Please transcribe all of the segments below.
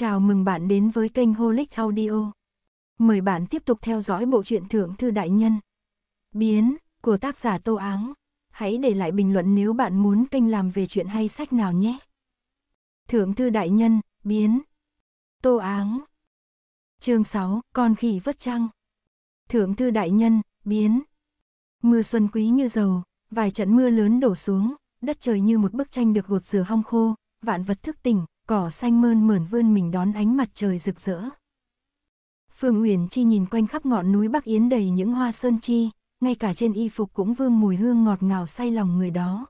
Chào mừng bạn đến với kênh Holic Audio. Mời bạn tiếp tục theo dõi bộ truyện Thượng Thư Đại Nhân. Biến, của tác giả Tô Áng. Hãy để lại bình luận nếu bạn muốn kênh làm về chuyện hay sách nào nhé. Thượng Thư Đại Nhân, Biến. Tô Áng. chương 6, Con khỉ vất trăng. Thượng Thư Đại Nhân, Biến. Mưa xuân quý như dầu, vài trận mưa lớn đổ xuống, đất trời như một bức tranh được gột rửa hong khô, vạn vật thức tỉnh, cỏ xanh mơn mởn vươn mình đón ánh mặt trời rực rỡ. Phương Uyển Chi nhìn quanh khắp ngọn núi Bắc Yến đầy những hoa sơn chi, ngay cả trên y phục cũng vương mùi hương ngọt ngào say lòng người đó.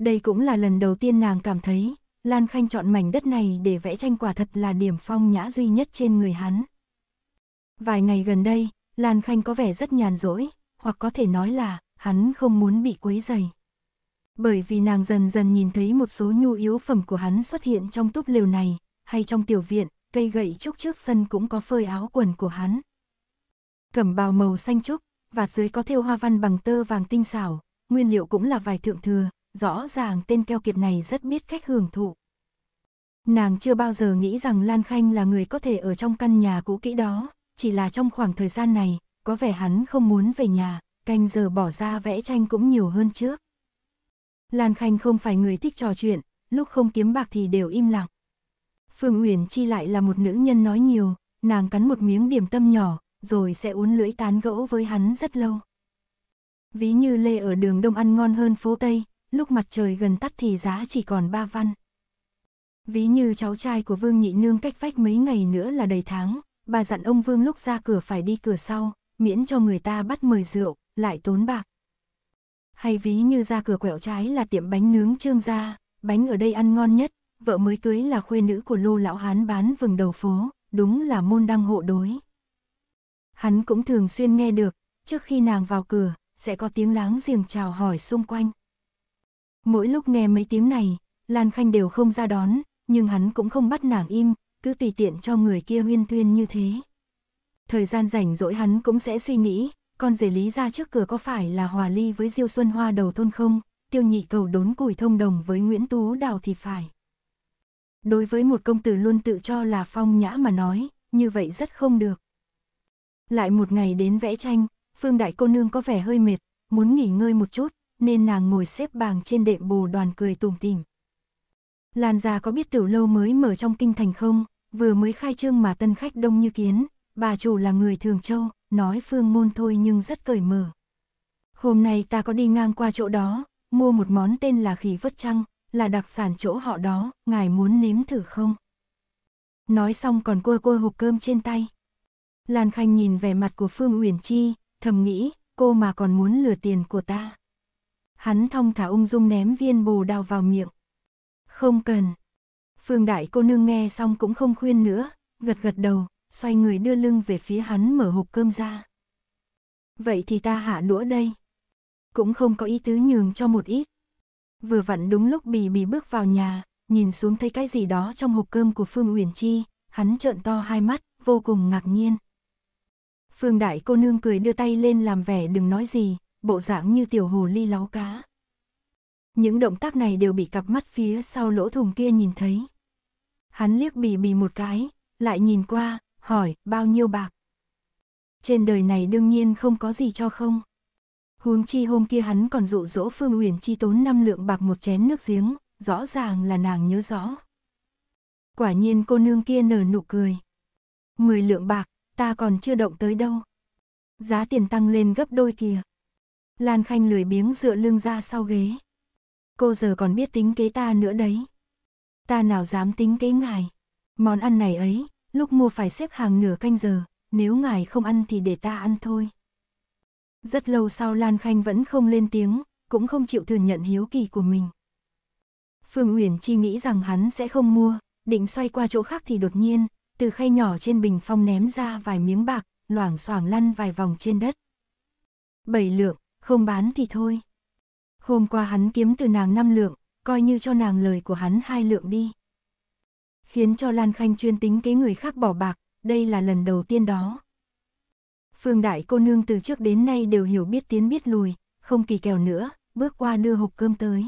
Đây cũng là lần đầu tiên nàng cảm thấy, Lan Khanh chọn mảnh đất này để vẽ tranh quả thật là điểm phong nhã duy nhất trên người hắn. Vài ngày gần đây, Lan Khanh có vẻ rất nhàn rỗi, hoặc có thể nói là hắn không muốn bị quấy rầy bởi vì nàng dần dần nhìn thấy một số nhu yếu phẩm của hắn xuất hiện trong túp lều này, hay trong tiểu viện, cây gậy trúc trước sân cũng có phơi áo quần của hắn. Cẩm bào màu xanh trúc, và dưới có thêu hoa văn bằng tơ vàng tinh xảo, nguyên liệu cũng là vài thượng thừa, rõ ràng tên keo kiệt này rất biết cách hưởng thụ. Nàng chưa bao giờ nghĩ rằng Lan Khanh là người có thể ở trong căn nhà cũ kỹ đó, chỉ là trong khoảng thời gian này, có vẻ hắn không muốn về nhà, canh giờ bỏ ra vẽ tranh cũng nhiều hơn trước. Lan Khanh không phải người thích trò chuyện, lúc không kiếm bạc thì đều im lặng. Phương Uyển Chi lại là một nữ nhân nói nhiều, nàng cắn một miếng điểm tâm nhỏ, rồi sẽ uốn lưỡi tán gẫu với hắn rất lâu. Ví như lê ở đường Đông ăn ngon hơn phố Tây, lúc mặt trời gần tắt thì giá chỉ còn ba văn. Ví như cháu trai của Vương Nhị Nương cách vách mấy ngày nữa là đầy tháng, bà dặn ông Vương lúc ra cửa phải đi cửa sau, miễn cho người ta bắt mời rượu, lại tốn bạc hay ví như ra cửa quẹo trái là tiệm bánh nướng trương gia, bánh ở đây ăn ngon nhất, vợ mới cưới là khuê nữ của lô lão hán bán vừng đầu phố, đúng là môn đăng hộ đối. Hắn cũng thường xuyên nghe được, trước khi nàng vào cửa, sẽ có tiếng láng giềng chào hỏi xung quanh. Mỗi lúc nghe mấy tiếng này, Lan Khanh đều không ra đón, nhưng hắn cũng không bắt nàng im, cứ tùy tiện cho người kia huyên tuyên như thế. Thời gian rảnh rỗi hắn cũng sẽ suy nghĩ, con rể Lý ra trước cửa có phải là hòa ly với Diêu Xuân Hoa đầu thôn không? Tiêu nhị cầu đốn củi thông đồng với Nguyễn Tú Đào thì phải. Đối với một công tử luôn tự cho là phong nhã mà nói, như vậy rất không được. Lại một ngày đến vẽ tranh, Phương Đại cô nương có vẻ hơi mệt, muốn nghỉ ngơi một chút, nên nàng ngồi xếp bằng trên đệm bồ đoàn cười tủm tìm. Lan gia có biết tiểu lâu mới mở trong kinh thành không, vừa mới khai trương mà tân khách đông như kiến, Bà chủ là người Thường Châu, nói phương môn thôi nhưng rất cởi mở. Hôm nay ta có đi ngang qua chỗ đó, mua một món tên là khỉ vất trăng, là đặc sản chỗ họ đó, ngài muốn nếm thử không? Nói xong còn cua cua hộp cơm trên tay. Lan Khanh nhìn vẻ mặt của Phương Uyển Chi, thầm nghĩ, cô mà còn muốn lừa tiền của ta. Hắn thong thả ung dung ném viên bồ đào vào miệng. Không cần. Phương Đại cô nương nghe xong cũng không khuyên nữa, gật gật đầu, xoay người đưa lưng về phía hắn mở hộp cơm ra. Vậy thì ta hạ đũa đây. Cũng không có ý tứ nhường cho một ít. Vừa vặn đúng lúc bì bì bước vào nhà, nhìn xuống thấy cái gì đó trong hộp cơm của Phương Uyển Chi, hắn trợn to hai mắt, vô cùng ngạc nhiên. Phương Đại cô nương cười đưa tay lên làm vẻ đừng nói gì, bộ dạng như tiểu hồ ly láo cá. Những động tác này đều bị cặp mắt phía sau lỗ thùng kia nhìn thấy. Hắn liếc bì bì một cái, lại nhìn qua, hỏi, bao nhiêu bạc? Trên đời này đương nhiên không có gì cho không. Huống chi hôm kia hắn còn dụ dỗ Phương Uyển chi tốn năm lượng bạc một chén nước giếng, rõ ràng là nàng nhớ rõ. Quả nhiên cô nương kia nở nụ cười. Mười lượng bạc, ta còn chưa động tới đâu. Giá tiền tăng lên gấp đôi kìa. Lan Khanh lười biếng dựa lưng ra sau ghế. Cô giờ còn biết tính kế ta nữa đấy. Ta nào dám tính kế ngài. Món ăn này ấy, lúc mua phải xếp hàng nửa canh giờ, nếu ngài không ăn thì để ta ăn thôi. Rất lâu sau Lan Khanh vẫn không lên tiếng, cũng không chịu thừa nhận hiếu kỳ của mình. Phương Uyển Chi nghĩ rằng hắn sẽ không mua, định xoay qua chỗ khác thì đột nhiên, từ khay nhỏ trên bình phong ném ra vài miếng bạc, loảng xoảng lăn vài vòng trên đất. Bảy lượng, không bán thì thôi. Hôm qua hắn kiếm từ nàng năm lượng, coi như cho nàng lời của hắn hai lượng đi khiến cho Lan Khanh chuyên tính kế người khác bỏ bạc, đây là lần đầu tiên đó. Phương Đại cô nương từ trước đến nay đều hiểu biết tiến biết lùi, không kỳ kèo nữa, bước qua đưa hộp cơm tới.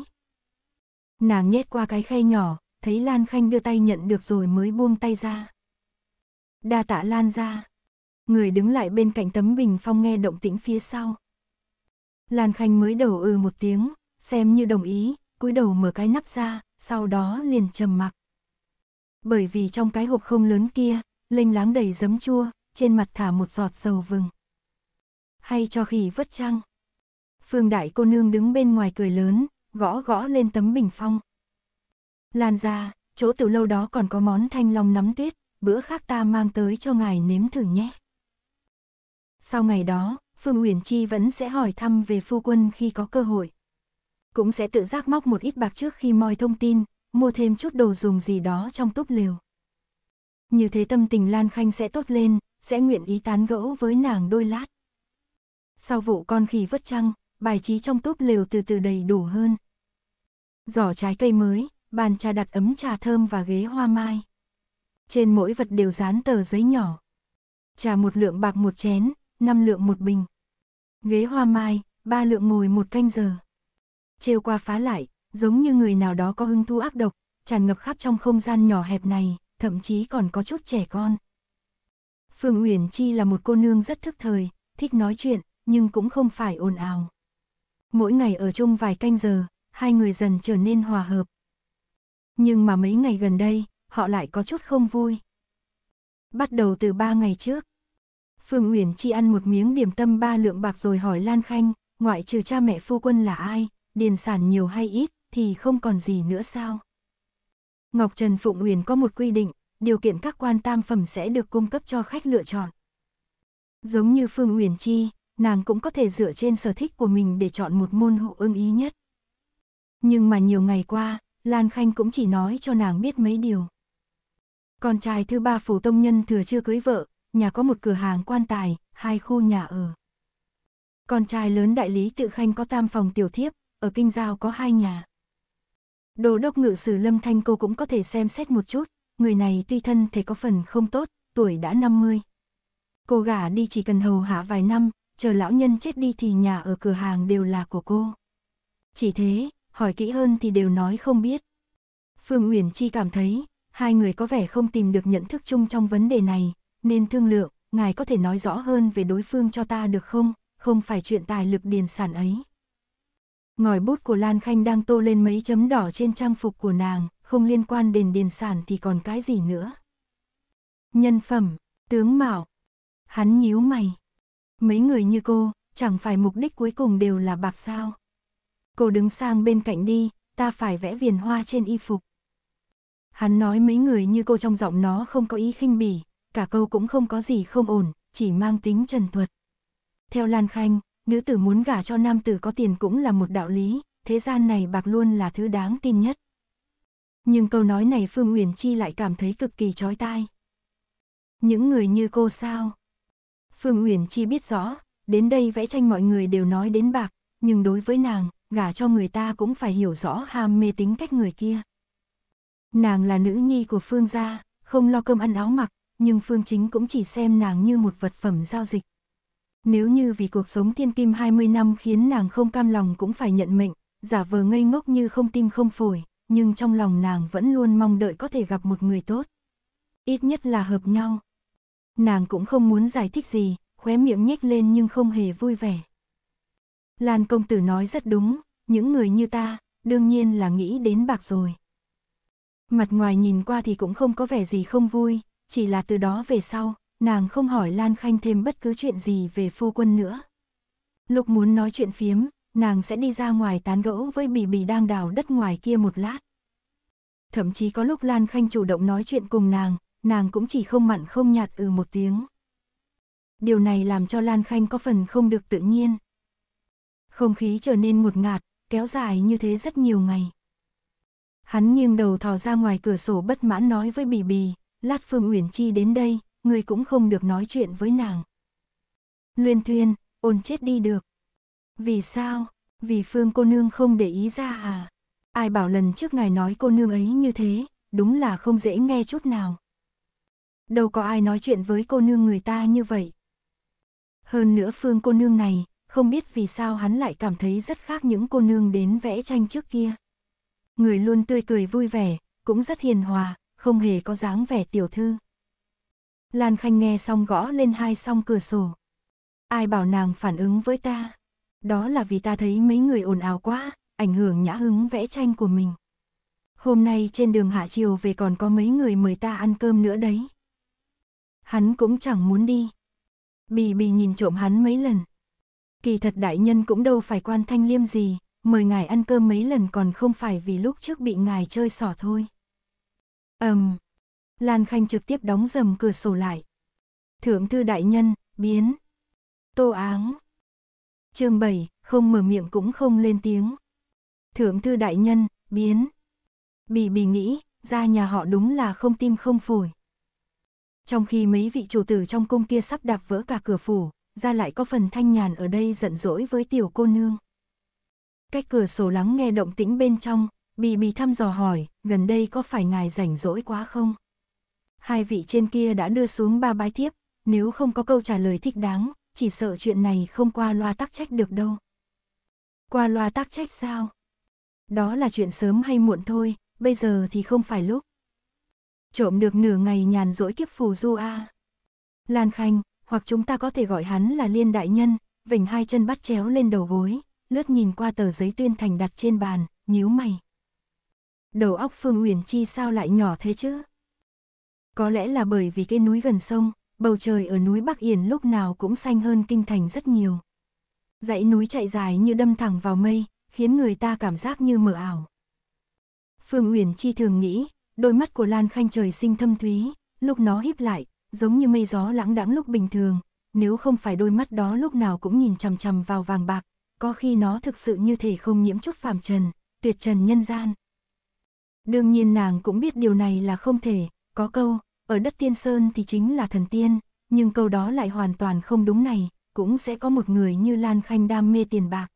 Nàng nhét qua cái khay nhỏ, thấy Lan Khanh đưa tay nhận được rồi mới buông tay ra. Đa tạ Lan ra. Người đứng lại bên cạnh tấm bình phong nghe động tĩnh phía sau. Lan Khanh mới đầu ừ một tiếng, xem như đồng ý, cúi đầu mở cái nắp ra, sau đó liền trầm mặc. Bởi vì trong cái hộp không lớn kia, lênh láng đầy giấm chua, trên mặt thả một giọt dầu vừng. Hay cho khỉ vớt trăng. Phương đại cô nương đứng bên ngoài cười lớn, gõ gõ lên tấm bình phong. Lan ra, chỗ tiểu lâu đó còn có món thanh long nắm tuyết, bữa khác ta mang tới cho ngài nếm thử nhé. Sau ngày đó, Phương Uyển Chi vẫn sẽ hỏi thăm về phu quân khi có cơ hội. Cũng sẽ tự giác móc một ít bạc trước khi moi thông tin, mua thêm chút đồ dùng gì đó trong túp lều. Như thế tâm tình Lan Khanh sẽ tốt lên, sẽ nguyện ý tán gẫu với nàng đôi lát. Sau vụ con khỉ vất trăng, bài trí trong túp lều từ từ đầy đủ hơn. Giỏ trái cây mới, bàn trà đặt ấm trà thơm và ghế hoa mai. Trên mỗi vật đều dán tờ giấy nhỏ. Trà một lượng bạc một chén, năm lượng một bình. Ghế hoa mai, ba lượng ngồi một canh giờ. Trêu qua phá lại, giống như người nào đó có hưng thu ác độc, tràn ngập khắp trong không gian nhỏ hẹp này, thậm chí còn có chút trẻ con. Phương Uyển Chi là một cô nương rất thức thời, thích nói chuyện, nhưng cũng không phải ồn ào. Mỗi ngày ở chung vài canh giờ, hai người dần trở nên hòa hợp. Nhưng mà mấy ngày gần đây, họ lại có chút không vui. Bắt đầu từ ba ngày trước, Phương Uyển Chi ăn một miếng điểm tâm ba lượng bạc rồi hỏi Lan Khanh, ngoại trừ cha mẹ phu quân là ai, điền sản nhiều hay ít, thì không còn gì nữa sao? Ngọc Trần Phụng Uyển có một quy định, điều kiện các quan tam phẩm sẽ được cung cấp cho khách lựa chọn. Giống như Phương Uyển Chi, nàng cũng có thể dựa trên sở thích của mình để chọn một môn hộ ưng ý nhất. Nhưng mà nhiều ngày qua, Lan Khanh cũng chỉ nói cho nàng biết mấy điều. Con trai thứ ba phủ tông nhân thừa chưa cưới vợ, nhà có một cửa hàng quan tài, hai khu nhà ở. Con trai lớn đại lý tự khanh có tam phòng tiểu thiếp, ở kinh giao có hai nhà. Đồ đốc ngự sử Lâm Thanh cô cũng có thể xem xét một chút, người này tuy thân thể có phần không tốt, tuổi đã 50. Cô gả đi chỉ cần hầu hạ vài năm, chờ lão nhân chết đi thì nhà ở cửa hàng đều là của cô. Chỉ thế, hỏi kỹ hơn thì đều nói không biết. Phương Uyển Chi cảm thấy, hai người có vẻ không tìm được nhận thức chung trong vấn đề này, nên thương lượng, ngài có thể nói rõ hơn về đối phương cho ta được không, không phải chuyện tài lực điền sản ấy ngòi bút của Lan Khanh đang tô lên mấy chấm đỏ trên trang phục của nàng, không liên quan đến điền sản thì còn cái gì nữa. Nhân phẩm, tướng mạo. Hắn nhíu mày. Mấy người như cô, chẳng phải mục đích cuối cùng đều là bạc sao. Cô đứng sang bên cạnh đi, ta phải vẽ viền hoa trên y phục. Hắn nói mấy người như cô trong giọng nó không có ý khinh bỉ, cả câu cũng không có gì không ổn, chỉ mang tính trần thuật. Theo Lan Khanh, nữ tử muốn gả cho nam tử có tiền cũng là một đạo lý, thế gian này bạc luôn là thứ đáng tin nhất. Nhưng câu nói này Phương Uyển Chi lại cảm thấy cực kỳ chói tai. Những người như cô sao? Phương Uyển Chi biết rõ, đến đây vẽ tranh mọi người đều nói đến bạc, nhưng đối với nàng, gả cho người ta cũng phải hiểu rõ ham mê tính cách người kia. Nàng là nữ nhi của Phương gia, không lo cơm ăn áo mặc, nhưng Phương Chính cũng chỉ xem nàng như một vật phẩm giao dịch. Nếu như vì cuộc sống thiên kim 20 năm khiến nàng không cam lòng cũng phải nhận mệnh, giả vờ ngây ngốc như không tim không phổi, nhưng trong lòng nàng vẫn luôn mong đợi có thể gặp một người tốt. Ít nhất là hợp nhau. Nàng cũng không muốn giải thích gì, khóe miệng nhếch lên nhưng không hề vui vẻ. Lan công tử nói rất đúng, những người như ta, đương nhiên là nghĩ đến bạc rồi. Mặt ngoài nhìn qua thì cũng không có vẻ gì không vui, chỉ là từ đó về sau, nàng không hỏi Lan Khanh thêm bất cứ chuyện gì về phu quân nữa. Lục muốn nói chuyện phiếm, nàng sẽ đi ra ngoài tán gẫu với Bì Bì đang đào đất ngoài kia một lát. Thậm chí có lúc Lan Khanh chủ động nói chuyện cùng nàng, nàng cũng chỉ không mặn không nhạt ừ một tiếng. Điều này làm cho Lan Khanh có phần không được tự nhiên. Không khí trở nên một ngạt, kéo dài như thế rất nhiều ngày. Hắn nghiêng đầu thò ra ngoài cửa sổ bất mãn nói với Bì Bì, lát Phương Uyển Chi đến đây, ngươi cũng không được nói chuyện với nàng. Luyên thuyên, ôn chết đi được. Vì sao? Vì Phương cô nương không để ý ra à? Ai bảo lần trước ngài nói cô nương ấy như thế, đúng là không dễ nghe chút nào. Đâu có ai nói chuyện với cô nương người ta như vậy. Hơn nữa Phương cô nương này, không biết vì sao hắn lại cảm thấy rất khác những cô nương đến vẽ tranh trước kia. Người luôn tươi cười vui vẻ, cũng rất hiền hòa, không hề có dáng vẻ tiểu thư. Lan Khanh nghe xong gõ lên hai song cửa sổ. Ai bảo nàng phản ứng với ta? Đó là vì ta thấy mấy người ồn ào quá, ảnh hưởng nhã hứng vẽ tranh của mình. Hôm nay trên đường hạ chiều về còn có mấy người mời ta ăn cơm nữa đấy. Hắn cũng chẳng muốn đi. Bì bì nhìn trộm hắn mấy lần. Kỳ thật đại nhân cũng đâu phải quan thanh liêm gì, mời ngài ăn cơm mấy lần còn không phải vì lúc trước bị ngài chơi xỏ thôi. Ầm, um, Lan Khanh trực tiếp đóng dầm cửa sổ lại. Thượng thư đại nhân, biến. Tô áng. chương 7, không mở miệng cũng không lên tiếng. Thượng thư đại nhân, biến. Bì bì nghĩ, ra nhà họ đúng là không tim không phổi. Trong khi mấy vị chủ tử trong cung kia sắp đạp vỡ cả cửa phủ, ra lại có phần thanh nhàn ở đây giận dỗi với tiểu cô nương. Cách cửa sổ lắng nghe động tĩnh bên trong, bì bì thăm dò hỏi, gần đây có phải ngài rảnh rỗi quá không? hai vị trên kia đã đưa xuống ba bái thiếp, nếu không có câu trả lời thích đáng, chỉ sợ chuyện này không qua loa tắc trách được đâu. Qua loa tắc trách sao? Đó là chuyện sớm hay muộn thôi, bây giờ thì không phải lúc. Trộm được nửa ngày nhàn rỗi kiếp phù du a. Lan Khanh, hoặc chúng ta có thể gọi hắn là Liên Đại Nhân, vỉnh hai chân bắt chéo lên đầu gối, lướt nhìn qua tờ giấy tuyên thành đặt trên bàn, nhíu mày. Đầu óc Phương Uyển Chi sao lại nhỏ thế chứ? Có lẽ là bởi vì cái núi gần sông, bầu trời ở núi Bắc Yển lúc nào cũng xanh hơn kinh thành rất nhiều. Dãy núi chạy dài như đâm thẳng vào mây, khiến người ta cảm giác như mờ ảo. Phương Uyển Chi thường nghĩ, đôi mắt của Lan Khanh trời sinh thâm thúy, lúc nó híp lại, giống như mây gió lãng đãng lúc bình thường, nếu không phải đôi mắt đó lúc nào cũng nhìn chằm chằm vào vàng bạc, có khi nó thực sự như thể không nhiễm chút phàm trần, tuyệt trần nhân gian. Đương nhiên nàng cũng biết điều này là không thể, có câu, ở đất tiên sơn thì chính là thần tiên, nhưng câu đó lại hoàn toàn không đúng này, cũng sẽ có một người như Lan Khanh đam mê tiền bạc.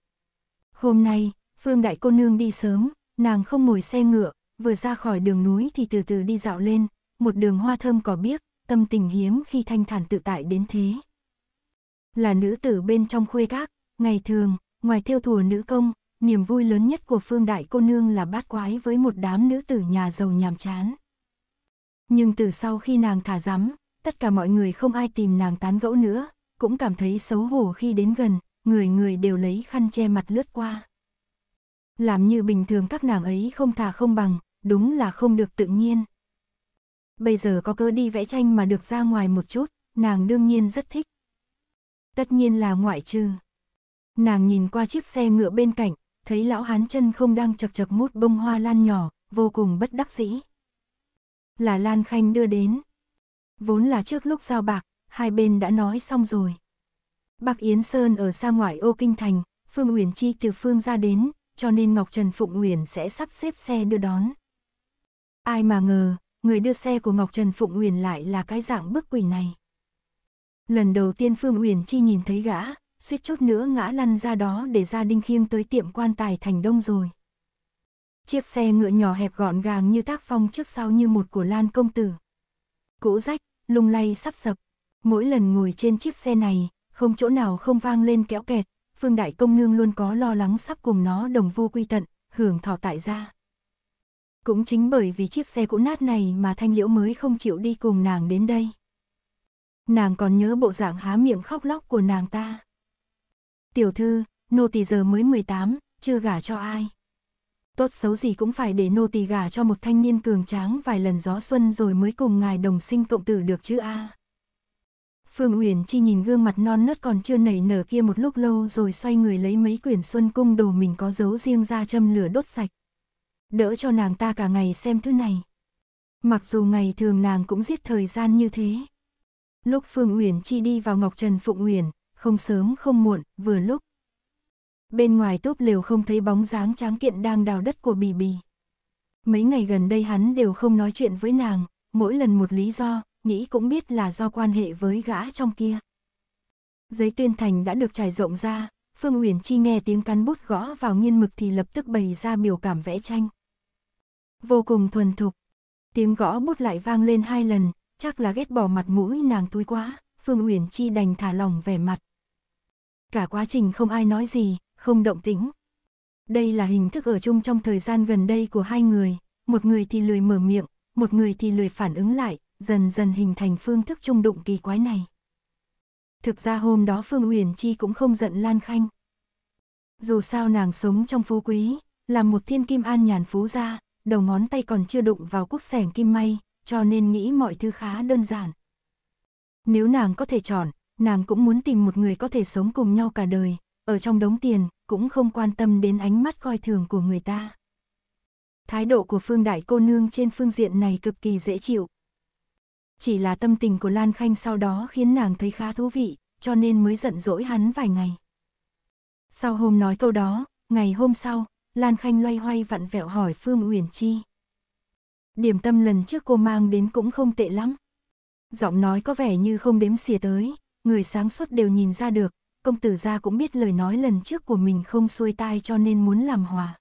Hôm nay, Phương Đại cô nương đi sớm, nàng không ngồi xe ngựa, vừa ra khỏi đường núi thì từ từ đi dạo lên, một đường hoa thơm cỏ biếc, tâm tình hiếm khi thanh thản tự tại đến thế. Là nữ tử bên trong khuê các, ngày thường, ngoài theo thùa nữ công, niềm vui lớn nhất của Phương Đại cô nương là bát quái với một đám nữ tử nhà giàu nhàm chán. Nhưng từ sau khi nàng thả rắm, tất cả mọi người không ai tìm nàng tán gẫu nữa, cũng cảm thấy xấu hổ khi đến gần, người người đều lấy khăn che mặt lướt qua. Làm như bình thường các nàng ấy không thả không bằng, đúng là không được tự nhiên. Bây giờ có cơ đi vẽ tranh mà được ra ngoài một chút, nàng đương nhiên rất thích. Tất nhiên là ngoại trừ. Nàng nhìn qua chiếc xe ngựa bên cạnh, thấy lão hán chân không đang chập chập mút bông hoa lan nhỏ, vô cùng bất đắc dĩ. Là Lan Khanh đưa đến. Vốn là trước lúc giao bạc, hai bên đã nói xong rồi. Bạc Yến Sơn ở xa ngoại ô kinh thành, Phương Uyển Chi từ Phương ra đến, cho nên Ngọc Trần Phụng Uyển sẽ sắp xếp xe đưa đón. Ai mà ngờ, người đưa xe của Ngọc Trần Phụng Uyển lại là cái dạng bức quỷ này. Lần đầu tiên Phương Uyển Chi nhìn thấy gã, suýt chút nữa ngã lăn ra đó để gia đình khiêng tới tiệm quan tài thành đông rồi. Chiếc xe ngựa nhỏ hẹp gọn gàng như tác phong trước sau như một của Lan công tử. Cũ rách, lung lay sắp sập. Mỗi lần ngồi trên chiếc xe này, không chỗ nào không vang lên kéo kẹt, Phương Đại Công Nương luôn có lo lắng sắp cùng nó đồng vô quy tận, hưởng thọ tại gia. Cũng chính bởi vì chiếc xe cũ nát này mà Thanh Liễu mới không chịu đi cùng nàng đến đây. Nàng còn nhớ bộ dạng há miệng khóc lóc của nàng ta. Tiểu thư, nô tỳ giờ mới 18, chưa gả cho ai tốt xấu gì cũng phải để nô tỳ gả cho một thanh niên cường tráng vài lần gió xuân rồi mới cùng ngài đồng sinh cộng tử được chứ a. À. Phương Uyển Chi nhìn gương mặt non nớt còn chưa nảy nở kia một lúc lâu rồi xoay người lấy mấy quyển xuân cung đồ mình có giấu riêng ra châm lửa đốt sạch. Đỡ cho nàng ta cả ngày xem thứ này. Mặc dù ngày thường nàng cũng giết thời gian như thế. Lúc Phương Uyển Chi đi vào Ngọc Trần Phụng Uyển, không sớm không muộn, vừa lúc bên ngoài túp lều không thấy bóng dáng tráng kiện đang đào đất của Bì Bì. Mấy ngày gần đây hắn đều không nói chuyện với nàng, mỗi lần một lý do, nghĩ cũng biết là do quan hệ với gã trong kia. Giấy tuyên thành đã được trải rộng ra, Phương Uyển Chi nghe tiếng cắn bút gõ vào nghiên mực thì lập tức bày ra biểu cảm vẽ tranh. Vô cùng thuần thục, tiếng gõ bút lại vang lên hai lần, chắc là ghét bỏ mặt mũi nàng túi quá, Phương Uyển Chi đành thả lỏng vẻ mặt. Cả quá trình không ai nói gì, không động tĩnh. Đây là hình thức ở chung trong thời gian gần đây của hai người, một người thì lười mở miệng, một người thì lười phản ứng lại, dần dần hình thành phương thức chung đụng kỳ quái này. Thực ra hôm đó Phương Uyển Chi cũng không giận Lan Khanh. Dù sao nàng sống trong phú quý, là một thiên kim an nhàn phú gia, đầu ngón tay còn chưa đụng vào quốc sẻng kim may, cho nên nghĩ mọi thứ khá đơn giản. Nếu nàng có thể chọn, nàng cũng muốn tìm một người có thể sống cùng nhau cả đời, ở trong đống tiền, cũng không quan tâm đến ánh mắt coi thường của người ta. Thái độ của Phương Đại cô nương trên phương diện này cực kỳ dễ chịu. Chỉ là tâm tình của Lan Khanh sau đó khiến nàng thấy khá thú vị, cho nên mới giận dỗi hắn vài ngày. Sau hôm nói câu đó, ngày hôm sau, Lan Khanh loay hoay vặn vẹo hỏi Phương Uyển Chi. Điểm tâm lần trước cô mang đến cũng không tệ lắm. Giọng nói có vẻ như không đếm xỉa tới, người sáng suốt đều nhìn ra được, công tử gia cũng biết lời nói lần trước của mình không xuôi tai cho nên muốn làm hòa.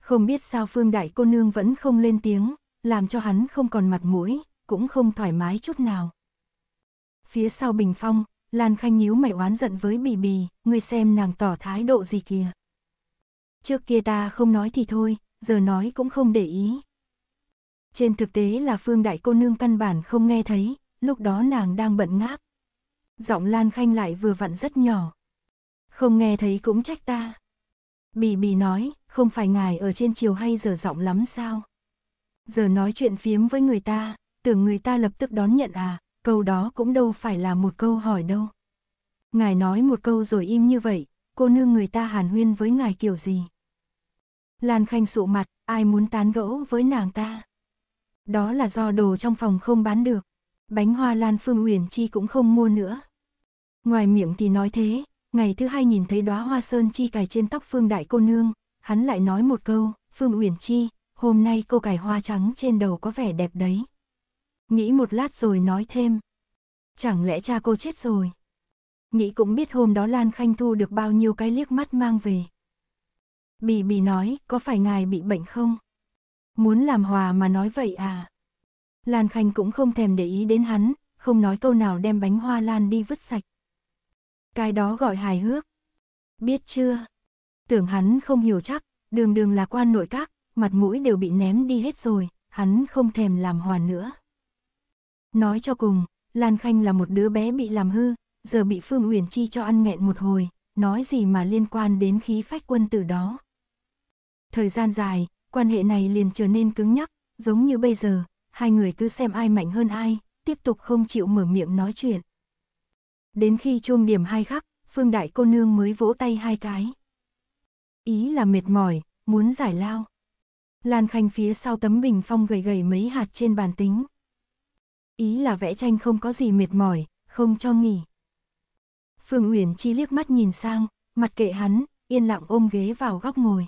Không biết sao Phương Đại cô nương vẫn không lên tiếng, làm cho hắn không còn mặt mũi, cũng không thoải mái chút nào. Phía sau bình phong, Lan Khanh nhíu mày oán giận với Bì Bì, người xem nàng tỏ thái độ gì kìa. Trước kia ta không nói thì thôi, giờ nói cũng không để ý. Trên thực tế là Phương Đại cô nương căn bản không nghe thấy, lúc đó nàng đang bận ngáp. Giọng Lan Khanh lại vừa vặn rất nhỏ. Không nghe thấy cũng trách ta. Bì bì nói, không phải ngài ở trên chiều hay giờ giọng lắm sao? Giờ nói chuyện phiếm với người ta, tưởng người ta lập tức đón nhận à, câu đó cũng đâu phải là một câu hỏi đâu. Ngài nói một câu rồi im như vậy, cô nương người ta hàn huyên với ngài kiểu gì? Lan Khanh sụ mặt, ai muốn tán gẫu với nàng ta? Đó là do đồ trong phòng không bán được. Bánh hoa lan Phương Uyển Chi cũng không mua nữa. Ngoài miệng thì nói thế, ngày thứ hai nhìn thấy đóa hoa sơn chi cài trên tóc Phương Đại cô nương, hắn lại nói một câu, Phương Uyển Chi, hôm nay cô cài hoa trắng trên đầu có vẻ đẹp đấy. Nghĩ một lát rồi nói thêm, chẳng lẽ cha cô chết rồi? Nghĩ cũng biết hôm đó Lan Khanh Thu được bao nhiêu cái liếc mắt mang về. Bì bì nói, có phải ngài bị bệnh không? Muốn làm hòa mà nói vậy à? Lan Khanh cũng không thèm để ý đến hắn, không nói câu nào đem bánh hoa lan đi vứt sạch. Cái đó gọi hài hước. Biết chưa? Tưởng hắn không hiểu chắc, đường đường là quan nội các, mặt mũi đều bị ném đi hết rồi, hắn không thèm làm hòa nữa. Nói cho cùng, Lan Khanh là một đứa bé bị làm hư, giờ bị Phương Uyển Chi cho ăn nghẹn một hồi, nói gì mà liên quan đến khí phách quân tử đó. Thời gian dài, quan hệ này liền trở nên cứng nhắc, giống như bây giờ, hai người cứ xem ai mạnh hơn ai, tiếp tục không chịu mở miệng nói chuyện. Đến khi chuông điểm hai khắc, Phương Đại cô nương mới vỗ tay hai cái. Ý là mệt mỏi, muốn giải lao. Lan Khanh phía sau tấm bình phong gầy gầy mấy hạt trên bàn tính. Ý là vẽ tranh không có gì mệt mỏi, không cho nghỉ. Phương Uyển Chi liếc mắt nhìn sang, mặt kệ hắn, yên lặng ôm ghế vào góc ngồi.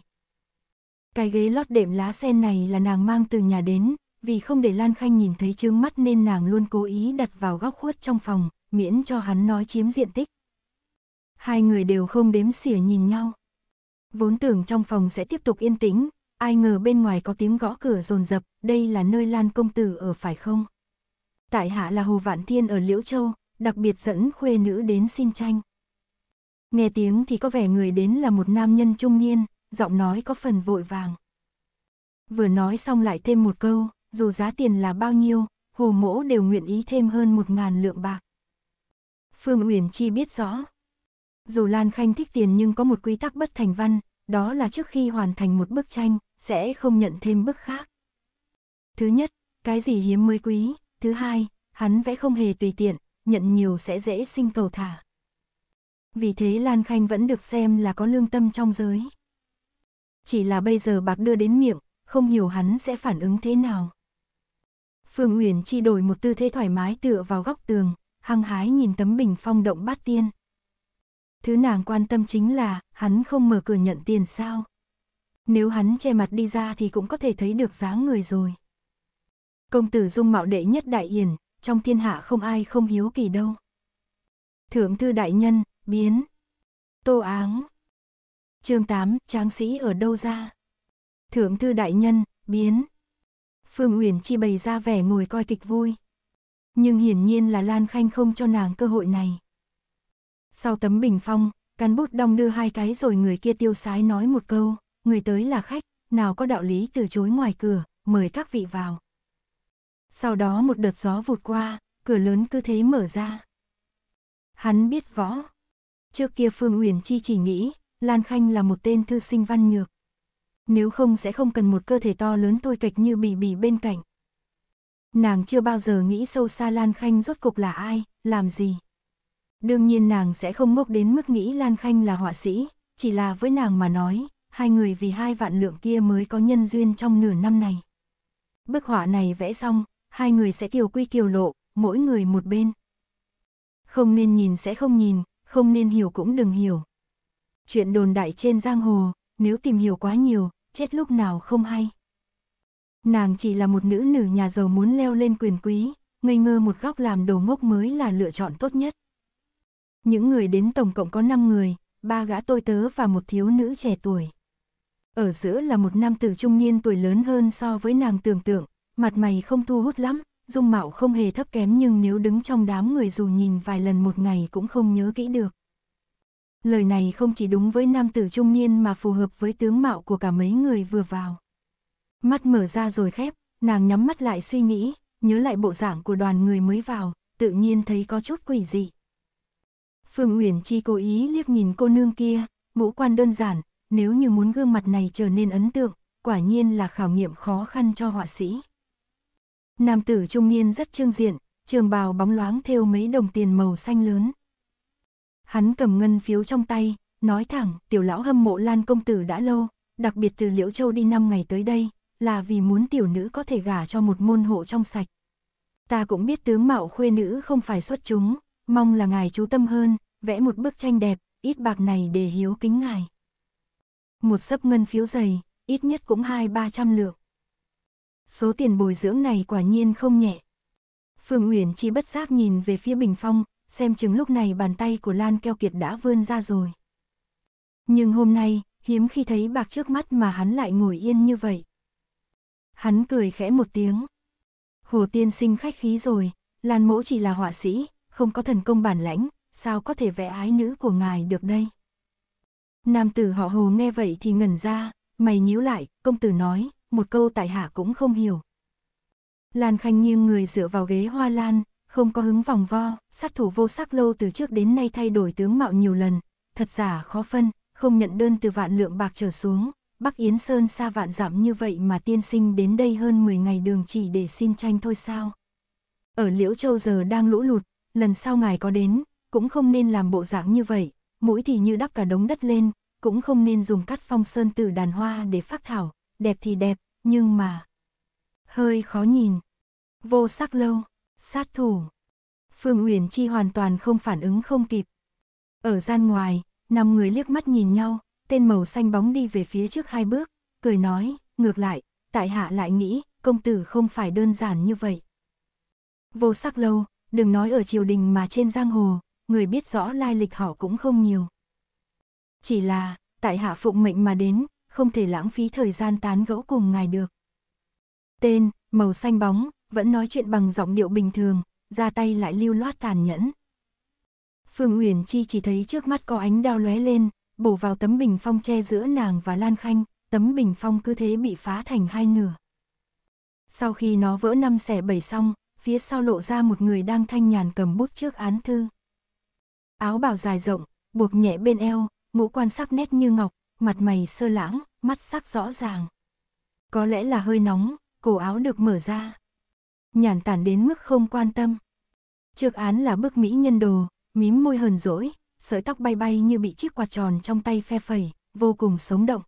Cái ghế lót đệm lá sen này là nàng mang từ nhà đến, vì không để Lan Khanh nhìn thấy trướng mắt nên nàng luôn cố ý đặt vào góc khuất trong phòng, miễn cho hắn nói chiếm diện tích. Hai người đều không đếm xỉa nhìn nhau. Vốn tưởng trong phòng sẽ tiếp tục yên tĩnh, ai ngờ bên ngoài có tiếng gõ cửa rồn rập, đây là nơi Lan Công Tử ở phải không? Tại hạ là Hồ Vạn Thiên ở Liễu Châu, đặc biệt dẫn khuê nữ đến xin tranh. Nghe tiếng thì có vẻ người đến là một nam nhân trung niên, giọng nói có phần vội vàng. Vừa nói xong lại thêm một câu, dù giá tiền là bao nhiêu, hồ mỗ đều nguyện ý thêm hơn một ngàn lượng bạc. Phương Uyển Chi biết rõ. Dù Lan Khanh thích tiền nhưng có một quy tắc bất thành văn, đó là trước khi hoàn thành một bức tranh, sẽ không nhận thêm bức khác. Thứ nhất, cái gì hiếm mới quý, thứ hai, hắn vẽ không hề tùy tiện, nhận nhiều sẽ dễ sinh cầu thả. Vì thế Lan Khanh vẫn được xem là có lương tâm trong giới. Chỉ là bây giờ bạc đưa đến miệng, không hiểu hắn sẽ phản ứng thế nào. Phương Uyển chi đổi một tư thế thoải mái tựa vào góc tường, hăng hái nhìn tấm bình phong động bát tiên. Thứ nàng quan tâm chính là, hắn không mở cửa nhận tiền sao. Nếu hắn che mặt đi ra thì cũng có thể thấy được dáng người rồi. Công tử dung mạo đệ nhất đại hiền, trong thiên hạ không ai không hiếu kỳ đâu. Thượng thư đại nhân, biến. Tô áng. chương 8, tráng sĩ ở đâu ra? Thượng thư đại nhân, biến. Phương Uyển Chi bày ra vẻ ngồi coi kịch vui. Nhưng hiển nhiên là Lan Khanh không cho nàng cơ hội này. Sau tấm bình phong, cán bút đong đưa hai cái rồi người kia tiêu sái nói một câu, người tới là khách, nào có đạo lý từ chối ngoài cửa, mời các vị vào. Sau đó một đợt gió vụt qua, cửa lớn cứ thế mở ra. Hắn biết võ. Trước kia Phương Uyển Chi chỉ nghĩ, Lan Khanh là một tên thư sinh văn nhược, nếu không sẽ không cần một cơ thể to lớn tôi kịch như bì bì bên cạnh. Nàng chưa bao giờ nghĩ sâu xa Lan Khanh rốt cục là ai, làm gì. Đương nhiên nàng sẽ không ngốc đến mức nghĩ Lan Khanh là họa sĩ, chỉ là với nàng mà nói, hai người vì hai vạn lượng kia mới có nhân duyên trong nửa năm này. Bức họa này vẽ xong, hai người sẽ kiều quy kiều lộ, mỗi người một bên. Không nên nhìn sẽ không nhìn, không nên hiểu cũng đừng hiểu. Chuyện đồn đại trên giang hồ, nếu tìm hiểu quá nhiều, chết lúc nào không hay. Nàng chỉ là một nữ nữ nhà giàu muốn leo lên quyền quý, ngây ngơ một góc làm đồ ngốc mới là lựa chọn tốt nhất. Những người đến tổng cộng có 5 người, ba gã tôi tớ và một thiếu nữ trẻ tuổi. Ở giữa là một nam tử trung niên tuổi lớn hơn so với nàng tưởng tượng, mặt mày không thu hút lắm, dung mạo không hề thấp kém nhưng nếu đứng trong đám người dù nhìn vài lần một ngày cũng không nhớ kỹ được. Lời này không chỉ đúng với nam tử trung niên mà phù hợp với tướng mạo của cả mấy người vừa vào. Mắt mở ra rồi khép, nàng nhắm mắt lại suy nghĩ, nhớ lại bộ dạng của đoàn người mới vào, tự nhiên thấy có chút quỷ dị. Phương Uyển Chi cố ý liếc nhìn cô nương kia, ngũ quan đơn giản, nếu như muốn gương mặt này trở nên ấn tượng, quả nhiên là khảo nghiệm khó khăn cho họa sĩ. Nam tử trung niên rất trương diện, trường bào bóng loáng theo mấy đồng tiền màu xanh lớn, Hắn cầm ngân phiếu trong tay, nói thẳng, tiểu lão hâm mộ Lan công tử đã lâu, đặc biệt từ Liễu Châu đi 5 ngày tới đây, là vì muốn tiểu nữ có thể gả cho một môn hộ trong sạch. Ta cũng biết tướng mạo khuê nữ không phải xuất chúng, mong là ngài chú tâm hơn, vẽ một bức tranh đẹp, ít bạc này để hiếu kính ngài. Một sấp ngân phiếu dày, ít nhất cũng hai ba trăm lượng. Số tiền bồi dưỡng này quả nhiên không nhẹ. Phương Uyển chỉ bất giác nhìn về phía bình phong, xem chừng lúc này bàn tay của Lan Keo Kiệt đã vươn ra rồi. Nhưng hôm nay, hiếm khi thấy bạc trước mắt mà hắn lại ngồi yên như vậy. Hắn cười khẽ một tiếng. Hồ Tiên sinh khách khí rồi, Lan Mỗ chỉ là họa sĩ, không có thần công bản lãnh, sao có thể vẽ ái nữ của ngài được đây? Nam tử họ Hồ nghe vậy thì ngẩn ra, mày nhíu lại, công tử nói, một câu tại hạ cũng không hiểu. Lan Khanh nghiêng người dựa vào ghế hoa lan, không có hứng vòng vo, sát thủ vô sắc lâu từ trước đến nay thay đổi tướng mạo nhiều lần, thật giả khó phân, không nhận đơn từ vạn lượng bạc trở xuống, Bắc Yến Sơn xa vạn dặm như vậy mà tiên sinh đến đây hơn 10 ngày đường chỉ để xin tranh thôi sao. Ở Liễu Châu giờ đang lũ lụt, lần sau ngài có đến, cũng không nên làm bộ dạng như vậy, mũi thì như đắp cả đống đất lên, cũng không nên dùng cắt phong sơn từ đàn hoa để phát thảo, đẹp thì đẹp, nhưng mà hơi khó nhìn. Vô sắc lâu Sát thủ. Phương Uyển Chi hoàn toàn không phản ứng không kịp. Ở gian ngoài, năm người liếc mắt nhìn nhau, tên màu xanh bóng đi về phía trước hai bước, cười nói, ngược lại, tại hạ lại nghĩ, công tử không phải đơn giản như vậy. Vô sắc lâu, đừng nói ở triều đình mà trên giang hồ, người biết rõ lai lịch họ cũng không nhiều. Chỉ là, tại hạ phụng mệnh mà đến, không thể lãng phí thời gian tán gẫu cùng ngài được. Tên, màu xanh bóng, vẫn nói chuyện bằng giọng điệu bình thường, ra tay lại lưu loát tàn nhẫn. Phương Uyển Chi chỉ thấy trước mắt có ánh đao lóe lên, bổ vào tấm bình phong che giữa nàng và Lan Khanh, tấm bình phong cứ thế bị phá thành hai nửa. Sau khi nó vỡ năm xẻ bảy xong, phía sau lộ ra một người đang thanh nhàn cầm bút trước án thư. Áo bào dài rộng, buộc nhẹ bên eo, ngũ quan sắc nét như ngọc, mặt mày sơ lãng, mắt sắc rõ ràng. Có lẽ là hơi nóng, cổ áo được mở ra nhàn tản đến mức không quan tâm. trước án là bức mỹ nhân đồ, mím môi hờn dỗi, sợi tóc bay bay như bị chiếc quạt tròn trong tay phe phẩy, vô cùng sống động.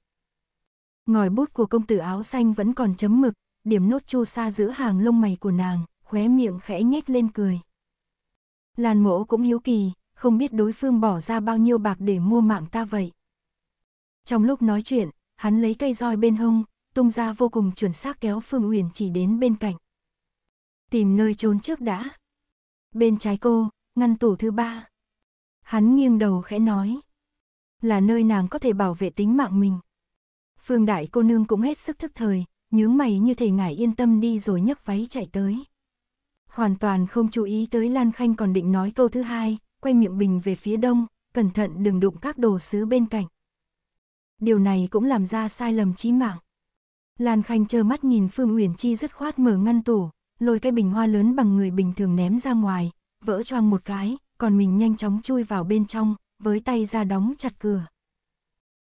Ngòi bút của công tử áo xanh vẫn còn chấm mực, điểm nốt chu sa giữa hàng lông mày của nàng, khóe miệng khẽ nhếch lên cười. làn mỗ cũng hiếu kỳ, không biết đối phương bỏ ra bao nhiêu bạc để mua mạng ta vậy. Trong lúc nói chuyện, hắn lấy cây roi bên hông, tung ra vô cùng chuẩn xác kéo Phương Uyển chỉ đến bên cạnh tìm nơi trốn trước đã. Bên trái cô, ngăn tủ thứ ba. Hắn nghiêng đầu khẽ nói. Là nơi nàng có thể bảo vệ tính mạng mình. Phương đại cô nương cũng hết sức thức thời, nhướng mày như thể ngài yên tâm đi rồi nhấc váy chạy tới. Hoàn toàn không chú ý tới Lan Khanh còn định nói câu thứ hai, quay miệng bình về phía đông, cẩn thận đừng đụng các đồ sứ bên cạnh. Điều này cũng làm ra sai lầm chí mạng. Lan Khanh trơ mắt nhìn Phương Uyển Chi dứt khoát mở ngăn tủ, lôi cái bình hoa lớn bằng người bình thường ném ra ngoài, vỡ choang một cái, còn mình nhanh chóng chui vào bên trong, với tay ra đóng chặt cửa.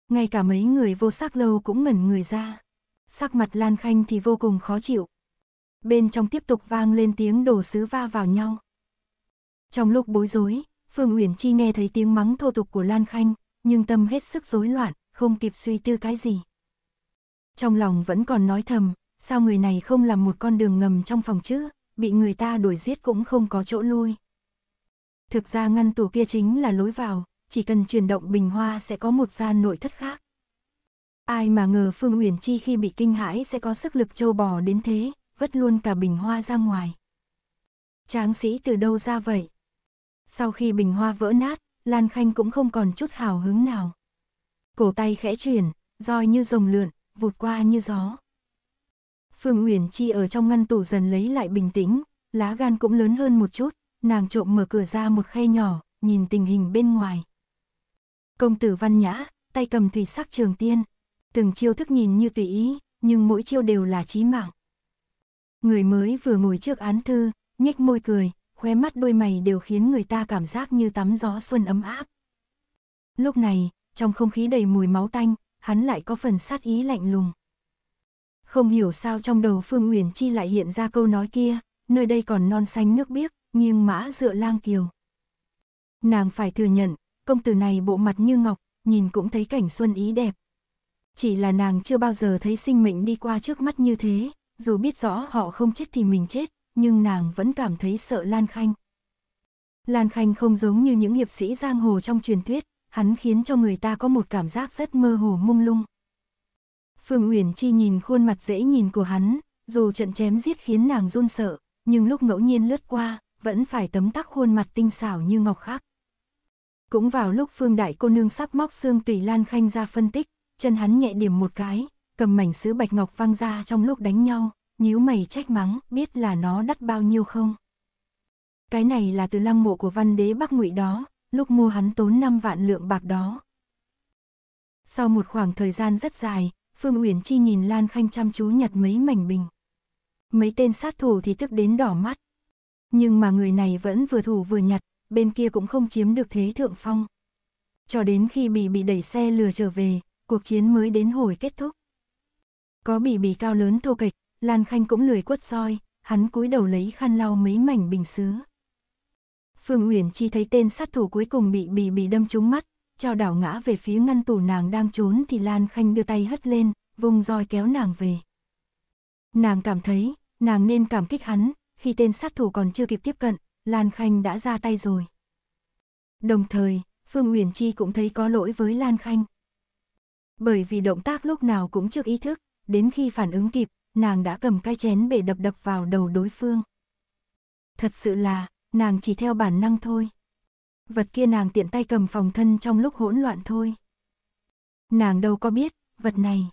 Ngay cả mấy người vô sắc lâu cũng ngẩn người ra. Sắc mặt Lan Khanh thì vô cùng khó chịu. Bên trong tiếp tục vang lên tiếng đồ sứ va vào nhau. Trong lúc bối rối, Phương Uyển Chi nghe thấy tiếng mắng thô tục của Lan Khanh, nhưng tâm hết sức rối loạn, không kịp suy tư cái gì. Trong lòng vẫn còn nói thầm, Sao người này không làm một con đường ngầm trong phòng chứ, bị người ta đuổi giết cũng không có chỗ lui. Thực ra ngăn tủ kia chính là lối vào, chỉ cần chuyển động bình hoa sẽ có một gian nội thất khác. Ai mà ngờ Phương Uyển Chi khi bị kinh hãi sẽ có sức lực trâu bò đến thế, vất luôn cả bình hoa ra ngoài. Tráng sĩ từ đâu ra vậy? Sau khi bình hoa vỡ nát, Lan Khanh cũng không còn chút hào hứng nào. Cổ tay khẽ chuyển, roi như rồng lượn, vụt qua như gió. Phương Uyển Chi ở trong ngăn tủ dần lấy lại bình tĩnh, lá gan cũng lớn hơn một chút, nàng trộm mở cửa ra một khe nhỏ, nhìn tình hình bên ngoài. Công tử văn nhã, tay cầm thủy sắc trường tiên, từng chiêu thức nhìn như tùy ý, nhưng mỗi chiêu đều là chí mạng. Người mới vừa ngồi trước án thư, nhếch môi cười, khóe mắt đôi mày đều khiến người ta cảm giác như tắm gió xuân ấm áp. Lúc này, trong không khí đầy mùi máu tanh, hắn lại có phần sát ý lạnh lùng. Không hiểu sao trong đầu Phương Nguyễn Chi lại hiện ra câu nói kia, nơi đây còn non xanh nước biếc, nhưng mã dựa lang kiều. Nàng phải thừa nhận, công tử này bộ mặt như ngọc, nhìn cũng thấy cảnh xuân ý đẹp. Chỉ là nàng chưa bao giờ thấy sinh mệnh đi qua trước mắt như thế, dù biết rõ họ không chết thì mình chết, nhưng nàng vẫn cảm thấy sợ Lan Khanh. Lan Khanh không giống như những hiệp sĩ giang hồ trong truyền thuyết, hắn khiến cho người ta có một cảm giác rất mơ hồ mông lung. Phương Uyển Chi nhìn khuôn mặt dễ nhìn của hắn, dù trận chém giết khiến nàng run sợ, nhưng lúc ngẫu nhiên lướt qua, vẫn phải tấm tắc khuôn mặt tinh xảo như ngọc khắc. Cũng vào lúc Phương Đại cô nương sắp móc xương tùy Lan Khanh ra phân tích, chân hắn nhẹ điểm một cái, cầm mảnh sứ bạch ngọc văng ra trong lúc đánh nhau, nhíu mày trách mắng, biết là nó đắt bao nhiêu không. Cái này là từ lăng mộ của văn đế Bắc Ngụy đó, lúc mua hắn tốn 5 vạn lượng bạc đó. Sau một khoảng thời gian rất dài, Phương Uyển Chi nhìn Lan Khanh chăm chú nhặt mấy mảnh bình. Mấy tên sát thủ thì tức đến đỏ mắt. Nhưng mà người này vẫn vừa thủ vừa nhặt, bên kia cũng không chiếm được thế thượng phong. Cho đến khi bị bị đẩy xe lừa trở về, cuộc chiến mới đến hồi kết thúc. Có bị bị cao lớn thô kịch, Lan Khanh cũng lười quất soi, hắn cúi đầu lấy khăn lau mấy mảnh bình sứ. Phương Uyển Chi thấy tên sát thủ cuối cùng bị bị bị đâm trúng mắt, trao đảo ngã về phía ngăn tủ nàng đang trốn thì Lan Khanh đưa tay hất lên, vùng roi kéo nàng về. Nàng cảm thấy, nàng nên cảm kích hắn, khi tên sát thủ còn chưa kịp tiếp cận, Lan Khanh đã ra tay rồi. Đồng thời, Phương Uyển Chi cũng thấy có lỗi với Lan Khanh. Bởi vì động tác lúc nào cũng chưa ý thức, đến khi phản ứng kịp, nàng đã cầm cái chén bể đập đập vào đầu đối phương. Thật sự là, nàng chỉ theo bản năng thôi vật kia nàng tiện tay cầm phòng thân trong lúc hỗn loạn thôi. Nàng đâu có biết, vật này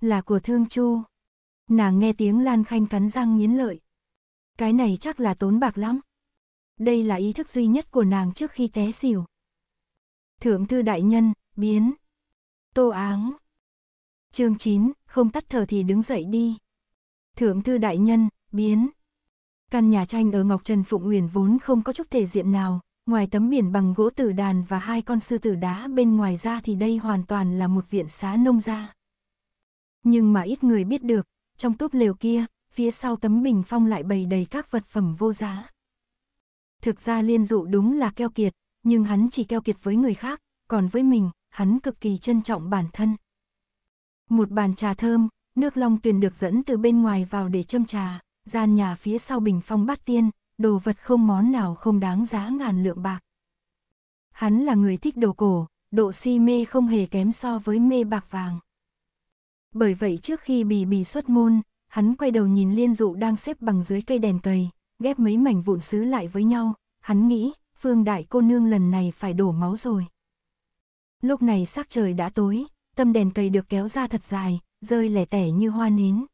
là của Thương Chu. Nàng nghe tiếng Lan Khanh cắn răng nghiến lợi. Cái này chắc là tốn bạc lắm. Đây là ý thức duy nhất của nàng trước khi té xỉu. Thượng thư đại nhân, biến. Tô áng. Chương 9, không tắt thở thì đứng dậy đi. Thượng thư đại nhân, biến. Căn nhà tranh ở Ngọc Trần Phụng Uyển vốn không có chút thể diện nào, ngoài tấm biển bằng gỗ tử đàn và hai con sư tử đá bên ngoài ra thì đây hoàn toàn là một viện xá nông gia. Nhưng mà ít người biết được, trong túp lều kia, phía sau tấm bình phong lại bày đầy các vật phẩm vô giá. Thực ra liên dụ đúng là keo kiệt, nhưng hắn chỉ keo kiệt với người khác, còn với mình, hắn cực kỳ trân trọng bản thân. Một bàn trà thơm, nước long tuyền được dẫn từ bên ngoài vào để châm trà, gian nhà phía sau bình phong bát tiên, đồ vật không món nào không đáng giá ngàn lượng bạc. Hắn là người thích đồ cổ, độ si mê không hề kém so với mê bạc vàng. Bởi vậy trước khi bì bì xuất môn, hắn quay đầu nhìn liên dụ đang xếp bằng dưới cây đèn cầy, ghép mấy mảnh vụn xứ lại với nhau, hắn nghĩ, phương đại cô nương lần này phải đổ máu rồi. Lúc này sắc trời đã tối, tâm đèn cầy được kéo ra thật dài, rơi lẻ tẻ như hoa nến.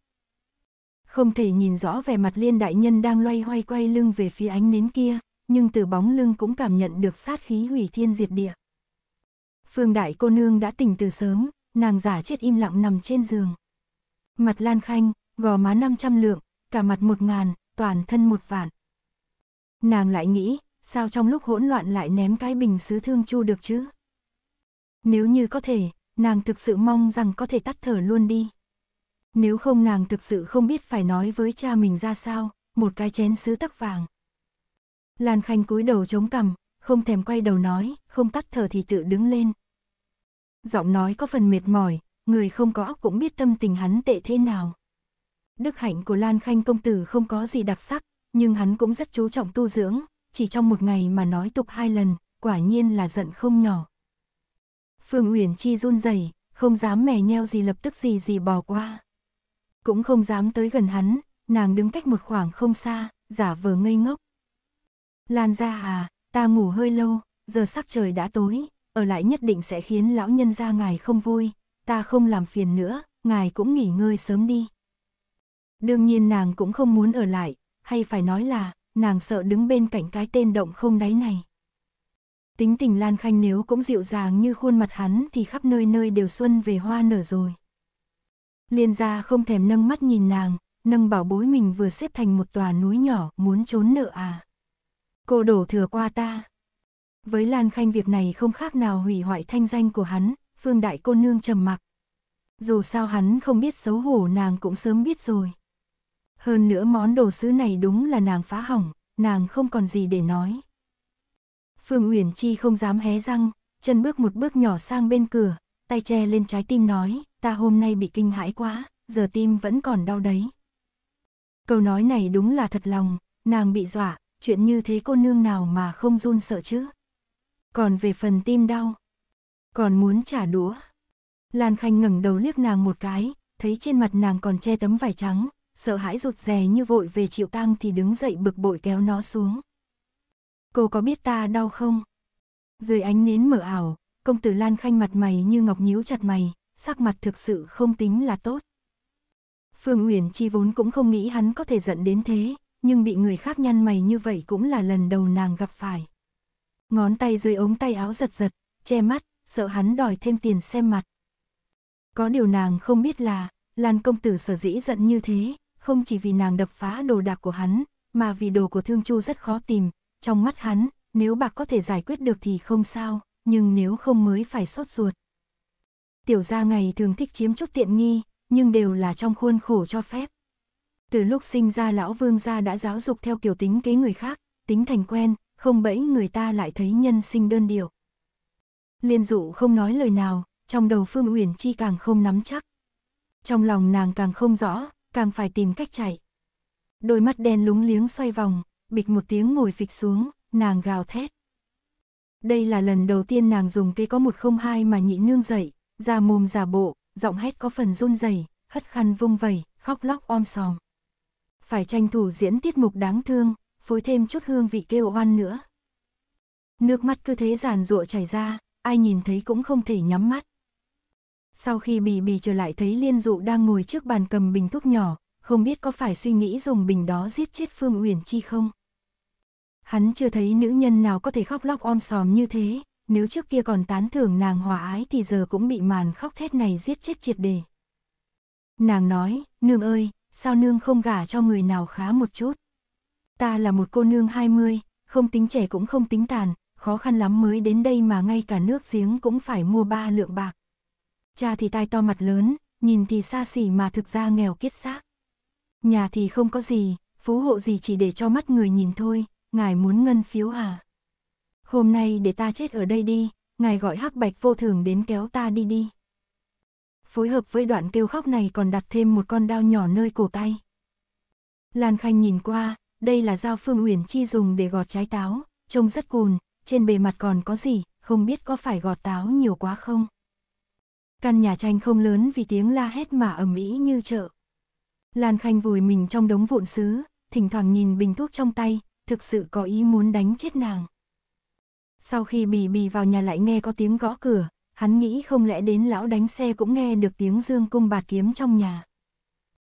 Không thể nhìn rõ vẻ mặt liên đại nhân đang loay hoay quay lưng về phía ánh nến kia, nhưng từ bóng lưng cũng cảm nhận được sát khí hủy thiên diệt địa. Phương đại cô nương đã tỉnh từ sớm, nàng giả chết im lặng nằm trên giường. Mặt lan khanh, gò má 500 lượng, cả mặt một ngàn, toàn thân một vạn. Nàng lại nghĩ, sao trong lúc hỗn loạn lại ném cái bình sứ thương chu được chứ? Nếu như có thể, nàng thực sự mong rằng có thể tắt thở luôn đi. Nếu không nàng thực sự không biết phải nói với cha mình ra sao, một cái chén sứ tắc vàng. Lan Khanh cúi đầu chống cằm, không thèm quay đầu nói, không tắt thở thì tự đứng lên. Giọng nói có phần mệt mỏi, người không có óc cũng biết tâm tình hắn tệ thế nào. Đức hạnh của Lan Khanh công tử không có gì đặc sắc, nhưng hắn cũng rất chú trọng tu dưỡng, chỉ trong một ngày mà nói tục hai lần, quả nhiên là giận không nhỏ. Phương Uyển Chi run rẩy, không dám mè nheo gì lập tức gì gì bỏ qua cũng không dám tới gần hắn, nàng đứng cách một khoảng không xa, giả vờ ngây ngốc. Lan ra à, ta ngủ hơi lâu, giờ sắc trời đã tối, ở lại nhất định sẽ khiến lão nhân ra ngài không vui, ta không làm phiền nữa, ngài cũng nghỉ ngơi sớm đi. Đương nhiên nàng cũng không muốn ở lại, hay phải nói là, nàng sợ đứng bên cạnh cái tên động không đáy này. Tính tình Lan Khanh nếu cũng dịu dàng như khuôn mặt hắn thì khắp nơi nơi đều xuân về hoa nở rồi. Liên gia không thèm nâng mắt nhìn nàng, nâng bảo bối mình vừa xếp thành một tòa núi nhỏ, muốn trốn nợ à. Cô đổ thừa qua ta. Với Lan Khanh việc này không khác nào hủy hoại thanh danh của hắn, Phương Đại cô nương trầm mặc. Dù sao hắn không biết xấu hổ nàng cũng sớm biết rồi. Hơn nữa món đồ sứ này đúng là nàng phá hỏng, nàng không còn gì để nói. Phương Uyển Chi không dám hé răng, chân bước một bước nhỏ sang bên cửa, tay che lên trái tim nói, ta hôm nay bị kinh hãi quá, giờ tim vẫn còn đau đấy. Câu nói này đúng là thật lòng, nàng bị dọa, chuyện như thế cô nương nào mà không run sợ chứ. Còn về phần tim đau, còn muốn trả đũa. Lan Khanh ngẩng đầu liếc nàng một cái, thấy trên mặt nàng còn che tấm vải trắng, sợ hãi rụt rè như vội về chịu tang thì đứng dậy bực bội kéo nó xuống. Cô có biết ta đau không? Dưới ánh nến mở ảo, công tử Lan Khanh mặt mày như ngọc nhíu chặt mày, sắc mặt thực sự không tính là tốt. Phương Uyển Chi vốn cũng không nghĩ hắn có thể giận đến thế, nhưng bị người khác nhăn mày như vậy cũng là lần đầu nàng gặp phải. Ngón tay dưới ống tay áo giật giật, che mắt, sợ hắn đòi thêm tiền xem mặt. Có điều nàng không biết là, Lan công tử sở dĩ giận như thế, không chỉ vì nàng đập phá đồ đạc của hắn, mà vì đồ của Thương Chu rất khó tìm, trong mắt hắn, nếu bạc có thể giải quyết được thì không sao, nhưng nếu không mới phải sốt ruột. Tiểu gia ngày thường thích chiếm chút tiện nghi, nhưng đều là trong khuôn khổ cho phép. Từ lúc sinh ra lão vương gia đã giáo dục theo kiểu tính kế người khác, tính thành quen, không bẫy người ta lại thấy nhân sinh đơn điệu. Liên dụ không nói lời nào, trong đầu Phương Uyển Chi càng không nắm chắc. Trong lòng nàng càng không rõ, càng phải tìm cách chạy. Đôi mắt đen lúng liếng xoay vòng, bịch một tiếng ngồi phịch xuống, nàng gào thét. Đây là lần đầu tiên nàng dùng cây có một không hai mà nhị nương dậy, ra mồm giả bộ, giọng hét có phần run rẩy, hất khăn vung vẩy, khóc lóc om sòm. Phải tranh thủ diễn tiết mục đáng thương, phối thêm chút hương vị kêu oan nữa. Nước mắt cứ thế giàn rụa chảy ra, ai nhìn thấy cũng không thể nhắm mắt. Sau khi bì bì trở lại thấy Liên Dụ đang ngồi trước bàn cầm bình thuốc nhỏ, không biết có phải suy nghĩ dùng bình đó giết chết Phương Uyển Chi không? Hắn chưa thấy nữ nhân nào có thể khóc lóc om sòm như thế, nếu trước kia còn tán thưởng nàng hòa ái thì giờ cũng bị màn khóc thét này giết chết triệt đề. Nàng nói, nương ơi, sao nương không gả cho người nào khá một chút. Ta là một cô nương 20, không tính trẻ cũng không tính tàn, khó khăn lắm mới đến đây mà ngay cả nước giếng cũng phải mua ba lượng bạc. Cha thì tai to mặt lớn, nhìn thì xa xỉ mà thực ra nghèo kiết xác. Nhà thì không có gì, phú hộ gì chỉ để cho mắt người nhìn thôi, ngài muốn ngân phiếu à? Hôm nay để ta chết ở đây đi, ngài gọi hắc bạch vô thường đến kéo ta đi đi. Phối hợp với đoạn kêu khóc này còn đặt thêm một con đao nhỏ nơi cổ tay. Lan Khanh nhìn qua, đây là dao Phương Uyển Chi dùng để gọt trái táo, trông rất cùn, trên bề mặt còn có gì, không biết có phải gọt táo nhiều quá không. Căn nhà tranh không lớn vì tiếng la hét mà ầm ĩ như chợ. Lan Khanh vùi mình trong đống vụn xứ, thỉnh thoảng nhìn bình thuốc trong tay, thực sự có ý muốn đánh chết nàng. Sau khi bì bì vào nhà lại nghe có tiếng gõ cửa, hắn nghĩ không lẽ đến lão đánh xe cũng nghe được tiếng dương cung bạt kiếm trong nhà.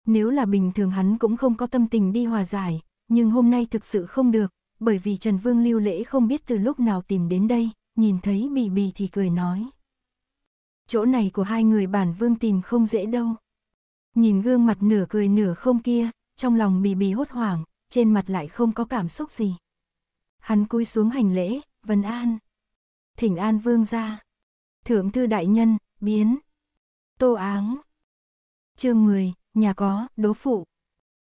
Nếu là bình thường hắn cũng không có tâm tình đi hòa giải, nhưng hôm nay thực sự không được, bởi vì Trần Vương lưu lễ không biết từ lúc nào tìm đến đây, nhìn thấy bì bì thì cười nói. Chỗ này của hai người bản vương tìm không dễ đâu. Nhìn gương mặt nửa cười nửa không kia, trong lòng bì bì hốt hoảng, trên mặt lại không có cảm xúc gì. Hắn cúi xuống hành lễ, vân an. Thỉnh an vương gia. Thượng thư đại nhân, biến. Tô áng. chương 10, nhà có, đố phụ.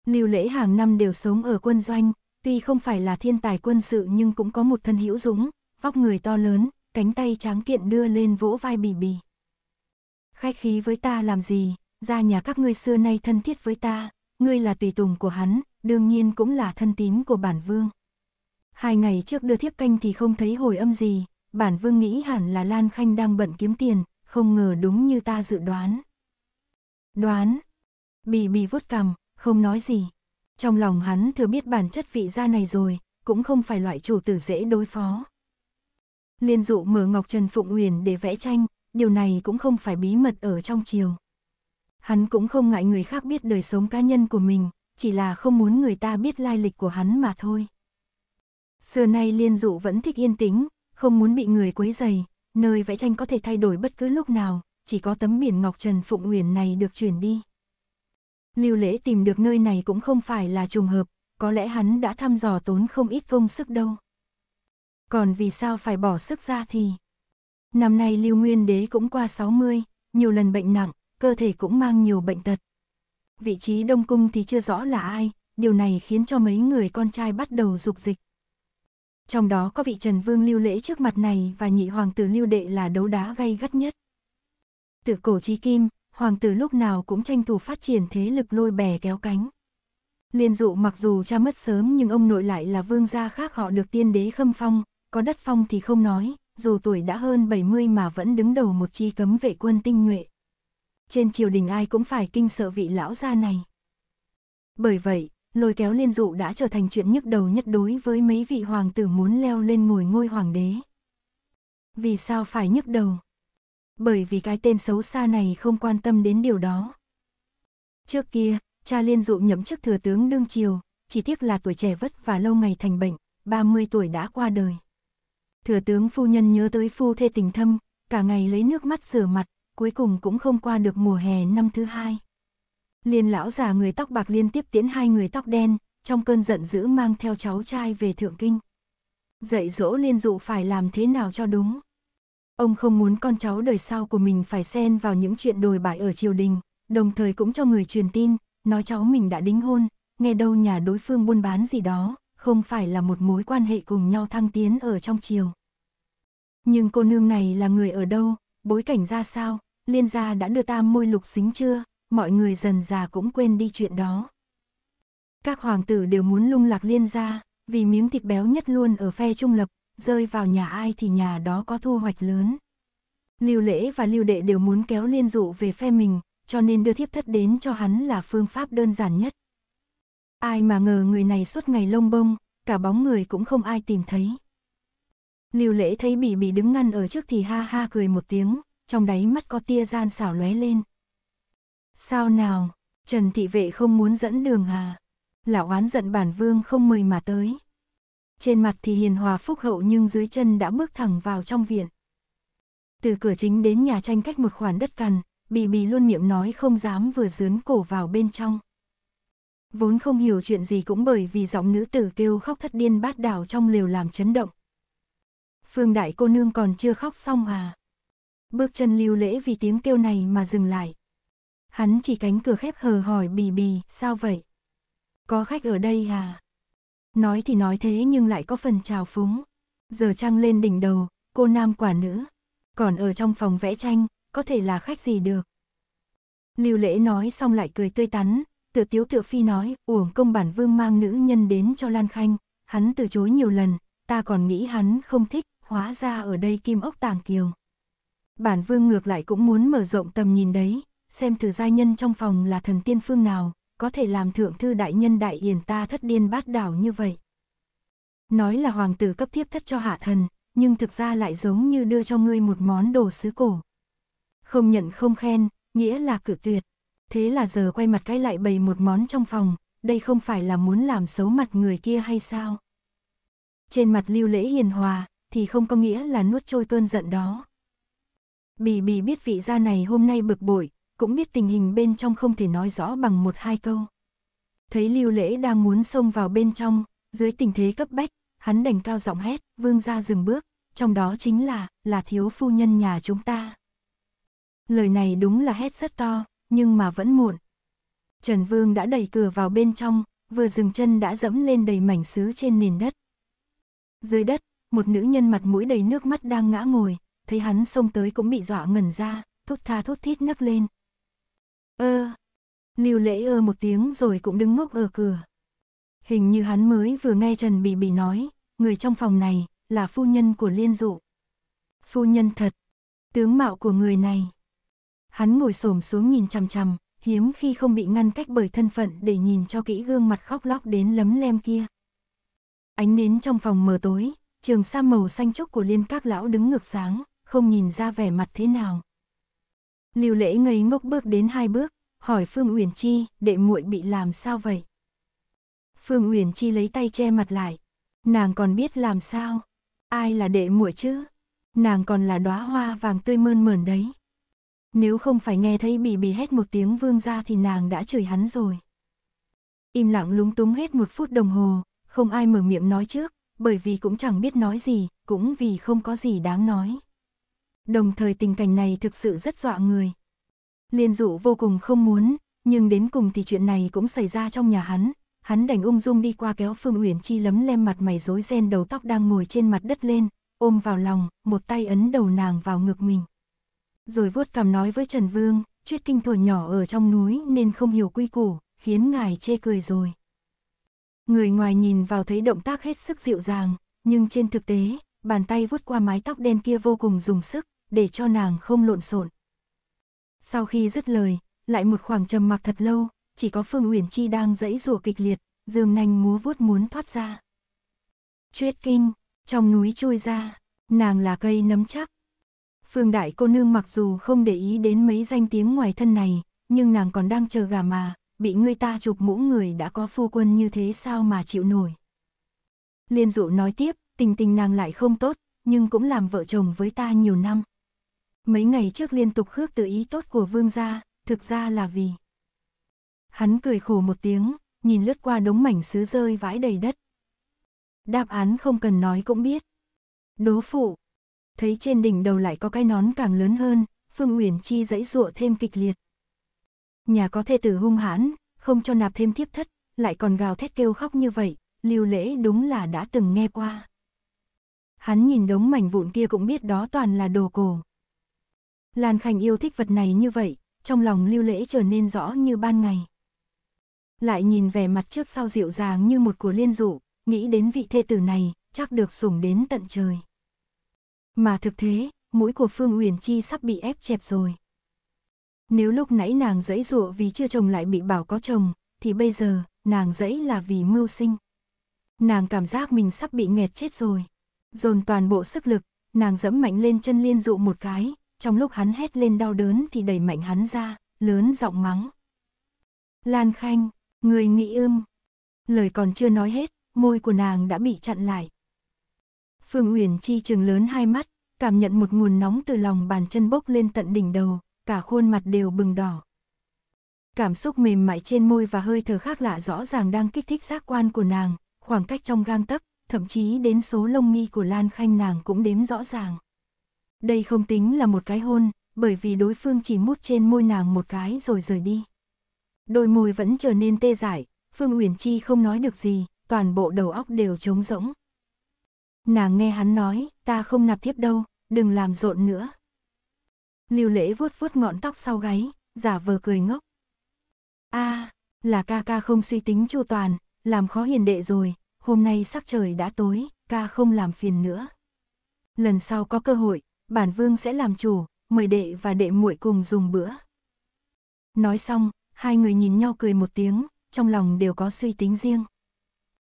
Lưu lễ hàng năm đều sống ở quân doanh, tuy không phải là thiên tài quân sự nhưng cũng có một thân hữu dũng, vóc người to lớn, cánh tay tráng kiện đưa lên vỗ vai bì bì. Khách khí với ta làm gì, ra nhà các ngươi xưa nay thân thiết với ta, ngươi là tùy tùng của hắn, đương nhiên cũng là thân tín của bản vương. Hai ngày trước đưa thiếp canh thì không thấy hồi âm gì, bản vương nghĩ hẳn là Lan Khanh đang bận kiếm tiền, không ngờ đúng như ta dự đoán. Đoán. Bì bì vuốt cằm, không nói gì. Trong lòng hắn thừa biết bản chất vị gia này rồi, cũng không phải loại chủ tử dễ đối phó. Liên dụ mở Ngọc Trần Phụng huyền để vẽ tranh, điều này cũng không phải bí mật ở trong chiều. Hắn cũng không ngại người khác biết đời sống cá nhân của mình, chỉ là không muốn người ta biết lai lịch của hắn mà thôi. Xưa nay liên dụ vẫn thích yên tĩnh, không muốn bị người quấy dày, nơi vẽ tranh có thể thay đổi bất cứ lúc nào, chỉ có tấm biển Ngọc Trần Phụng Uyển này được chuyển đi. Lưu Lễ tìm được nơi này cũng không phải là trùng hợp, có lẽ hắn đã thăm dò tốn không ít công sức đâu. Còn vì sao phải bỏ sức ra thì... Năm nay Lưu Nguyên Đế cũng qua 60, nhiều lần bệnh nặng, cơ thể cũng mang nhiều bệnh tật vị trí Đông Cung thì chưa rõ là ai, điều này khiến cho mấy người con trai bắt đầu dục dịch. Trong đó có vị Trần Vương lưu lễ trước mặt này và nhị hoàng tử lưu đệ là đấu đá gay gắt nhất. Từ cổ chí kim, hoàng tử lúc nào cũng tranh thủ phát triển thế lực lôi bè kéo cánh. Liên dụ mặc dù cha mất sớm nhưng ông nội lại là vương gia khác họ được tiên đế khâm phong, có đất phong thì không nói, dù tuổi đã hơn 70 mà vẫn đứng đầu một chi cấm vệ quân tinh nhuệ trên triều đình ai cũng phải kinh sợ vị lão gia này. Bởi vậy, lôi kéo liên dụ đã trở thành chuyện nhức đầu nhất đối với mấy vị hoàng tử muốn leo lên ngồi ngôi hoàng đế. Vì sao phải nhức đầu? Bởi vì cái tên xấu xa này không quan tâm đến điều đó. Trước kia, cha liên dụ nhậm chức thừa tướng đương triều, chỉ tiếc là tuổi trẻ vất và lâu ngày thành bệnh, 30 tuổi đã qua đời. Thừa tướng phu nhân nhớ tới phu thê tình thâm, cả ngày lấy nước mắt rửa mặt, cuối cùng cũng không qua được mùa hè năm thứ hai. Liên lão già người tóc bạc liên tiếp tiễn hai người tóc đen, trong cơn giận dữ mang theo cháu trai về thượng kinh. Dạy dỗ liên dụ phải làm thế nào cho đúng. Ông không muốn con cháu đời sau của mình phải xen vào những chuyện đồi bại ở triều đình, đồng thời cũng cho người truyền tin, nói cháu mình đã đính hôn, nghe đâu nhà đối phương buôn bán gì đó, không phải là một mối quan hệ cùng nhau thăng tiến ở trong triều. Nhưng cô nương này là người ở đâu, bối cảnh ra sao, liên gia đã đưa tam môi lục xính chưa, mọi người dần già cũng quên đi chuyện đó. Các hoàng tử đều muốn lung lạc liên gia, vì miếng thịt béo nhất luôn ở phe trung lập, rơi vào nhà ai thì nhà đó có thu hoạch lớn. Lưu lễ và lưu đệ đều muốn kéo liên dụ về phe mình, cho nên đưa thiếp thất đến cho hắn là phương pháp đơn giản nhất. Ai mà ngờ người này suốt ngày lông bông, cả bóng người cũng không ai tìm thấy. Lưu lễ thấy bị bị đứng ngăn ở trước thì ha ha cười một tiếng, trong đáy mắt có tia gian xảo lóe lên. Sao nào, Trần Thị Vệ không muốn dẫn đường à? Lão oán giận bản vương không mời mà tới. Trên mặt thì hiền hòa phúc hậu nhưng dưới chân đã bước thẳng vào trong viện. Từ cửa chính đến nhà tranh cách một khoản đất cằn, Bì Bì luôn miệng nói không dám vừa dướn cổ vào bên trong. Vốn không hiểu chuyện gì cũng bởi vì giọng nữ tử kêu khóc thất điên bát đảo trong lều làm chấn động. Phương đại cô nương còn chưa khóc xong à? Bước chân lưu lễ vì tiếng kêu này mà dừng lại. Hắn chỉ cánh cửa khép hờ hỏi bì bì, sao vậy? Có khách ở đây à? Nói thì nói thế nhưng lại có phần trào phúng. Giờ trăng lên đỉnh đầu, cô nam quả nữ. Còn ở trong phòng vẽ tranh, có thể là khách gì được. Lưu lễ nói xong lại cười tươi tắn, tựa tiếu tựa phi nói, uổng công bản vương mang nữ nhân đến cho Lan Khanh, hắn từ chối nhiều lần, ta còn nghĩ hắn không thích, hóa ra ở đây kim ốc tàng kiều bản vương ngược lại cũng muốn mở rộng tầm nhìn đấy, xem thử giai nhân trong phòng là thần tiên phương nào, có thể làm thượng thư đại nhân đại yển ta thất điên bát đảo như vậy. Nói là hoàng tử cấp tiếp thất cho hạ thần, nhưng thực ra lại giống như đưa cho ngươi một món đồ sứ cổ. Không nhận không khen, nghĩa là cử tuyệt. Thế là giờ quay mặt cái lại bày một món trong phòng, đây không phải là muốn làm xấu mặt người kia hay sao? Trên mặt lưu lễ hiền hòa, thì không có nghĩa là nuốt trôi cơn giận đó. Bì bì biết vị gia này hôm nay bực bội, cũng biết tình hình bên trong không thể nói rõ bằng một hai câu. Thấy lưu lễ đang muốn xông vào bên trong, dưới tình thế cấp bách, hắn đành cao giọng hét, vương gia dừng bước, trong đó chính là, là thiếu phu nhân nhà chúng ta. Lời này đúng là hét rất to, nhưng mà vẫn muộn. Trần Vương đã đẩy cửa vào bên trong, vừa dừng chân đã dẫm lên đầy mảnh sứ trên nền đất. Dưới đất, một nữ nhân mặt mũi đầy nước mắt đang ngã ngồi, thấy hắn xông tới cũng bị dọa ngẩn ra, thốt tha thốt thít nấc lên. Ơ, ờ, lưu lễ ơ một tiếng rồi cũng đứng ngốc ở cửa. Hình như hắn mới vừa nghe Trần bị bị nói, người trong phòng này là phu nhân của Liên Dụ. Phu nhân thật, tướng mạo của người này. Hắn ngồi xổm xuống nhìn chằm chằm, hiếm khi không bị ngăn cách bởi thân phận để nhìn cho kỹ gương mặt khóc lóc đến lấm lem kia. Ánh nến trong phòng mờ tối, trường sa màu xanh trúc của liên các lão đứng ngược sáng không nhìn ra vẻ mặt thế nào. Lưu Lễ ngây ngốc bước đến hai bước, hỏi Phương Uyển Chi, đệ muội bị làm sao vậy? Phương Uyển Chi lấy tay che mặt lại, nàng còn biết làm sao? Ai là đệ muội chứ? Nàng còn là đóa hoa vàng tươi mơn mởn đấy. Nếu không phải nghe thấy bì bì hét một tiếng vương ra thì nàng đã chửi hắn rồi. Im lặng lúng túng hết một phút đồng hồ, không ai mở miệng nói trước, bởi vì cũng chẳng biết nói gì, cũng vì không có gì đáng nói đồng thời tình cảnh này thực sự rất dọa người. Liên dụ vô cùng không muốn, nhưng đến cùng thì chuyện này cũng xảy ra trong nhà hắn, hắn đành ung dung đi qua kéo Phương Uyển Chi lấm lem mặt mày rối ren đầu tóc đang ngồi trên mặt đất lên, ôm vào lòng, một tay ấn đầu nàng vào ngực mình. Rồi vuốt cằm nói với Trần Vương, chuyết kinh thổi nhỏ ở trong núi nên không hiểu quy củ, khiến ngài chê cười rồi. Người ngoài nhìn vào thấy động tác hết sức dịu dàng, nhưng trên thực tế, bàn tay vuốt qua mái tóc đen kia vô cùng dùng sức, để cho nàng không lộn xộn. Sau khi dứt lời, lại một khoảng trầm mặc thật lâu, chỉ có Phương Uyển Chi đang dẫy rủa kịch liệt, dương nanh múa vuốt muốn thoát ra. Chuyết kinh, trong núi chui ra, nàng là cây nấm chắc. Phương Đại cô nương mặc dù không để ý đến mấy danh tiếng ngoài thân này, nhưng nàng còn đang chờ gà mà, bị người ta chụp mũ người đã có phu quân như thế sao mà chịu nổi. Liên dụ nói tiếp, tình tình nàng lại không tốt, nhưng cũng làm vợ chồng với ta nhiều năm. Mấy ngày trước liên tục khước từ ý tốt của vương gia, thực ra là vì... Hắn cười khổ một tiếng, nhìn lướt qua đống mảnh sứ rơi vãi đầy đất. Đáp án không cần nói cũng biết. Đố phụ. Thấy trên đỉnh đầu lại có cái nón càng lớn hơn, Phương Uyển Chi dãy dụa thêm kịch liệt. Nhà có thê tử hung hãn, không cho nạp thêm thiếp thất, lại còn gào thét kêu khóc như vậy, lưu lễ đúng là đã từng nghe qua. Hắn nhìn đống mảnh vụn kia cũng biết đó toàn là đồ cổ. Lan Khanh yêu thích vật này như vậy, trong lòng lưu lễ trở nên rõ như ban ngày. Lại nhìn vẻ mặt trước sau dịu dàng như một của liên dụ, nghĩ đến vị thê tử này, chắc được sủng đến tận trời. Mà thực thế, mũi của Phương Uyển Chi sắp bị ép chẹp rồi. Nếu lúc nãy nàng dẫy dụa vì chưa chồng lại bị bảo có chồng, thì bây giờ, nàng dẫy là vì mưu sinh. Nàng cảm giác mình sắp bị nghẹt chết rồi. Dồn toàn bộ sức lực, nàng dẫm mạnh lên chân liên dụ một cái, trong lúc hắn hét lên đau đớn thì đẩy mạnh hắn ra, lớn giọng mắng. Lan Khanh, người nghĩ ưm. Lời còn chưa nói hết, môi của nàng đã bị chặn lại. Phương Uyển Chi trừng lớn hai mắt, cảm nhận một nguồn nóng từ lòng bàn chân bốc lên tận đỉnh đầu, cả khuôn mặt đều bừng đỏ. Cảm xúc mềm mại trên môi và hơi thở khác lạ rõ ràng đang kích thích giác quan của nàng, khoảng cách trong gang tấc, thậm chí đến số lông mi của Lan Khanh nàng cũng đếm rõ ràng. Đây không tính là một cái hôn, bởi vì đối phương chỉ mút trên môi nàng một cái rồi rời đi. Đôi môi vẫn trở nên tê dại, Phương Uyển Chi không nói được gì, toàn bộ đầu óc đều trống rỗng. Nàng nghe hắn nói, ta không nạp tiếp đâu, đừng làm rộn nữa. Lưu lễ vuốt vuốt ngọn tóc sau gáy, giả vờ cười ngốc. a à, là ca ca không suy tính chu toàn, làm khó hiền đệ rồi, hôm nay sắc trời đã tối, ca không làm phiền nữa. Lần sau có cơ hội, bản vương sẽ làm chủ, mời đệ và đệ muội cùng dùng bữa. Nói xong, hai người nhìn nhau cười một tiếng, trong lòng đều có suy tính riêng.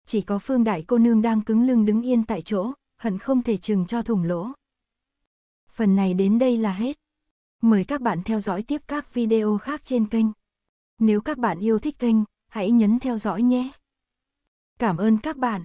Chỉ có phương đại cô nương đang cứng lưng đứng yên tại chỗ, hận không thể chừng cho thủng lỗ. Phần này đến đây là hết. Mời các bạn theo dõi tiếp các video khác trên kênh. Nếu các bạn yêu thích kênh, hãy nhấn theo dõi nhé. Cảm ơn các bạn.